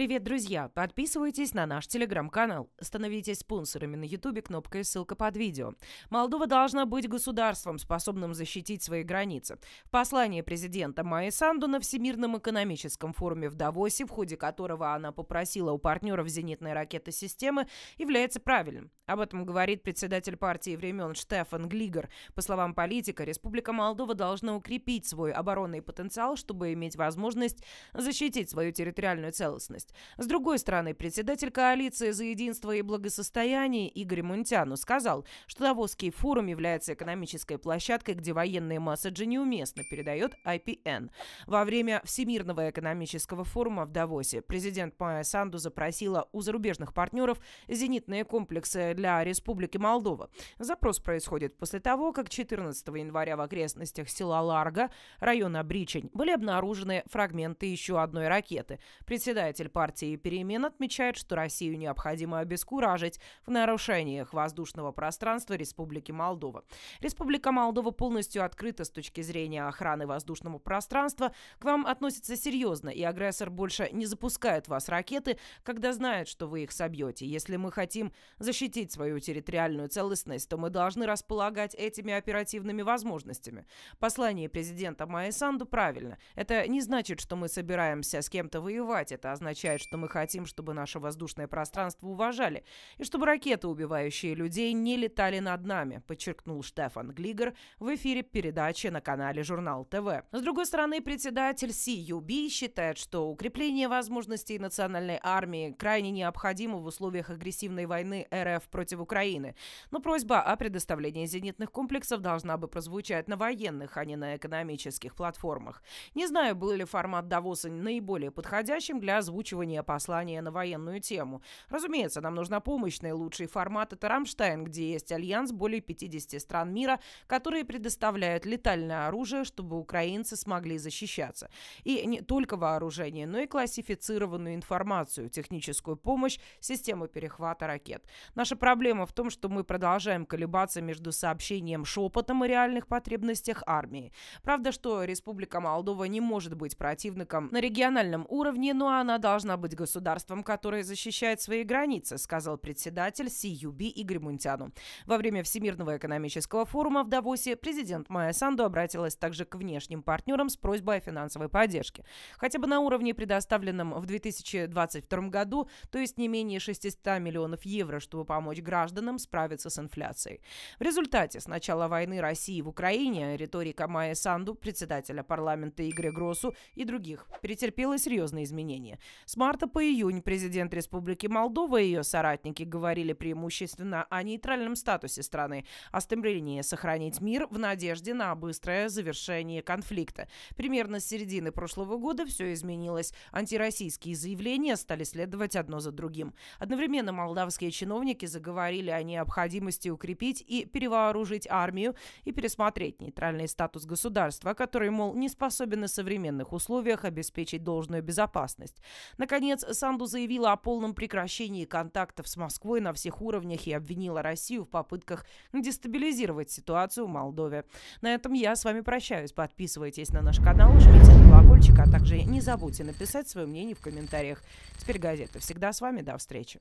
Привет, друзья! Подписывайтесь на наш телеграм-канал. Становитесь спонсорами на ютубе кнопкой «Ссылка под видео». Молдова должна быть государством, способным защитить свои границы. В послании президента Майи Санду на Всемирном экономическом форуме в Давосе, в ходе которого она попросила у партнеров зенитной ракеты системы, является правильным. Об этом говорит председатель партии времен Штефан Глигер. По словам политика, Республика Молдова должна укрепить свой оборонный потенциал, чтобы иметь возможность защитить свою территориальную целостность. С другой стороны, председатель коалиции за единство и благосостояние Игорь Мунтяну сказал, что Давосский форум является экономической площадкой, где военные массаджи неуместно, передает IPN. Во время Всемирного экономического форума в Давосе президент Майя Санду запросила у зарубежных партнеров зенитные комплексы для Республики Молдова. Запрос происходит после того, как 14 января в окрестностях села Ларга, района Бричень, были обнаружены фрагменты еще одной ракеты. Председатель партии «Перемен» отмечает, что Россию необходимо обескуражить в нарушениях воздушного пространства Республики Молдова. Республика Молдова полностью открыта с точки зрения охраны воздушного пространства. К вам относится серьезно, и агрессор больше не запускает вас ракеты, когда знает, что вы их собьете. Если мы хотим защитить сохранить свою территориальную целостность, то мы должны располагать этими оперативными возможностями. Послание президента Майсанду правильно. Это не значит, что мы собираемся с кем-то воевать. Это означает, что мы хотим, чтобы наше воздушное пространство уважали и чтобы ракеты, убивающие людей, не летали над нами, подчеркнул Штефан Глигер в эфире передачи на канале Журнал ТВ. С другой стороны, председатель CUB считает, что укрепление возможностей национальной армии крайне необходимо в условиях агрессивной войны РФ против против Украины. Но просьба о предоставлении зенитных комплексов должна бы прозвучать на военных, а не на экономических платформах. Не знаю, был ли формат Давоса наиболее подходящим для озвучивания послания на военную тему. Разумеется, нам нужна помощь, наилучший формат – это «Рамштайн», где есть альянс более 50 стран мира, которые предоставляют летальное оружие, чтобы украинцы смогли защищаться. И не только вооружение, но и классифицированную информацию, техническую помощь, системы перехвата ракет. Наша проблема в том, что мы продолжаем колебаться между сообщением шепотом о реальных потребностях армии. Правда, что Республика Молдова не может быть противником на региональном уровне, но она должна быть государством, которое защищает свои границы, сказал председатель CUB Игорь Мунтяну. Во время Всемирного экономического форума в Давосе президент Майя Санду обратилась также к внешним партнерам с просьбой о финансовой поддержке. Хотя бы на уровне, предоставленном в 2022 году, то есть не менее 600 миллионов евро, чтобы помочь помочь гражданам справиться с инфляцией. В результате с начала войны России в Украине риторика Майя Санду, председателя парламента Игоря Гросу и других претерпела серьезные изменения. С марта по июнь президент Республики Молдова и ее соратники говорили преимущественно о нейтральном статусе страны, о стремлении сохранить мир в надежде на быстрое завершение конфликта. Примерно с середины прошлого года все изменилось. Антироссийские заявления стали следовать одно за другим. Одновременно молдавские чиновники за заговорили о необходимости укрепить и перевооружить армию и пересмотреть нейтральный статус государства, который, мол, не способен на современных условиях обеспечить должную безопасность. Наконец, Санду заявила о полном прекращении контактов с Москвой на всех уровнях и обвинила Россию в попытках дестабилизировать ситуацию в Молдове. На этом я с вами прощаюсь. Подписывайтесь на наш канал, жмите на колокольчик, а также не забудьте написать свое мнение в комментариях. Теперь газета всегда с вами. До встречи.